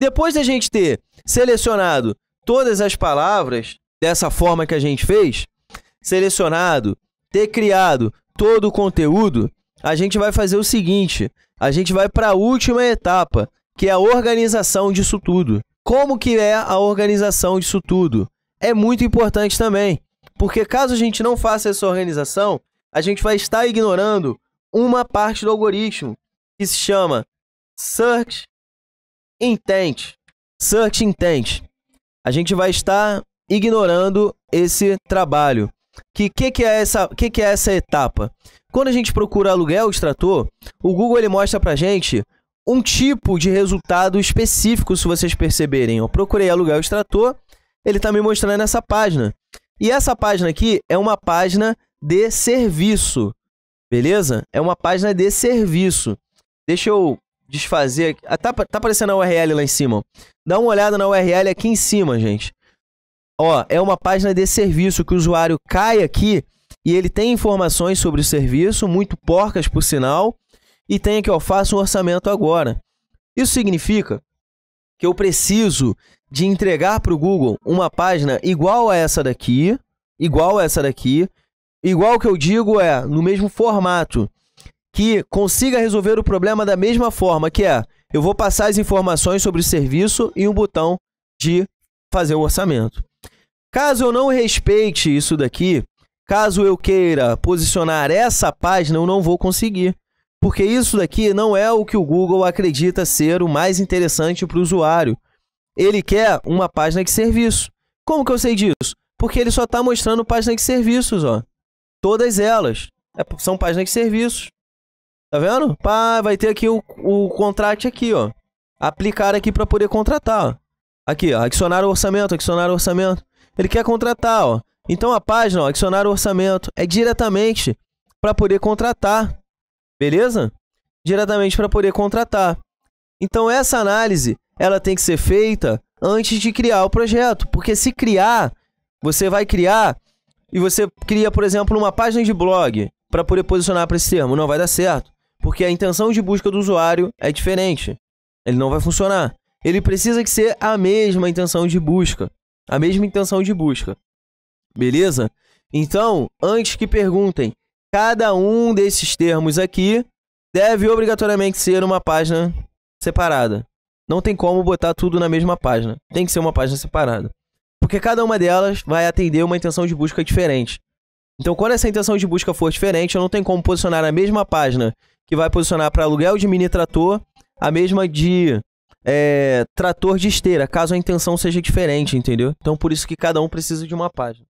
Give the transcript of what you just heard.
Depois da gente ter selecionado todas as palavras dessa forma que a gente fez, selecionado, ter criado todo o conteúdo, a gente vai fazer o seguinte: a gente vai para a última etapa, que é a organização disso tudo. Como que é a organização disso tudo? É muito importante também, porque caso a gente não faça essa organização, a gente vai estar ignorando uma parte do algoritmo que se chama Search intent. Search intent. A gente vai estar ignorando esse trabalho. Que que, que é essa que, que é essa etapa? Quando a gente procura aluguel extrator, o Google ele mostra pra gente um tipo de resultado específico, se vocês perceberem. Eu procurei aluguel extrator, ele tá me mostrando essa página. E essa página aqui é uma página de serviço. Beleza? É uma página de serviço. Deixa eu desfazer. Ah, tá, tá aparecendo a URL lá em cima. Dá uma olhada na URL aqui em cima, gente. Ó, é uma página de serviço que o usuário cai aqui e ele tem informações sobre o serviço, muito porcas por sinal, e tem aqui, ó, faça um orçamento agora. Isso significa que eu preciso de entregar para o Google uma página igual a essa daqui, igual a essa daqui, igual que eu digo é no mesmo formato que consiga resolver o problema da mesma forma, que é eu vou passar as informações sobre o serviço e um botão de fazer o orçamento. Caso eu não respeite isso daqui, caso eu queira posicionar essa página, eu não vou conseguir. Porque isso daqui não é o que o Google acredita ser o mais interessante para o usuário. Ele quer uma página de serviço. Como que eu sei disso? Porque ele só está mostrando páginas de serviços, ó. Todas elas é, são páginas de serviços. Tá vendo? Pá, vai ter aqui o, o contrato aqui, ó. Aplicar aqui para poder contratar, ó. Aqui, ó, adicionar o orçamento, adicionar o orçamento. Ele quer contratar, ó. Então a página, ó, adicionar o orçamento, é diretamente para poder contratar. Beleza? Diretamente para poder contratar. Então essa análise, ela tem que ser feita antes de criar o projeto, porque se criar, você vai criar e você cria, por exemplo, uma página de blog para poder posicionar para esse termo, não vai dar certo. Porque a intenção de busca do usuário é diferente. Ele não vai funcionar. Ele precisa que ser a mesma intenção de busca. A mesma intenção de busca. Beleza? Então, antes que perguntem, cada um desses termos aqui deve obrigatoriamente ser uma página separada. Não tem como botar tudo na mesma página. Tem que ser uma página separada. Porque cada uma delas vai atender uma intenção de busca diferente. Então, quando essa intenção de busca for diferente, eu não tenho como posicionar a mesma página que vai posicionar para aluguel de mini trator, a mesma de é, trator de esteira, caso a intenção seja diferente, entendeu? Então por isso que cada um precisa de uma página.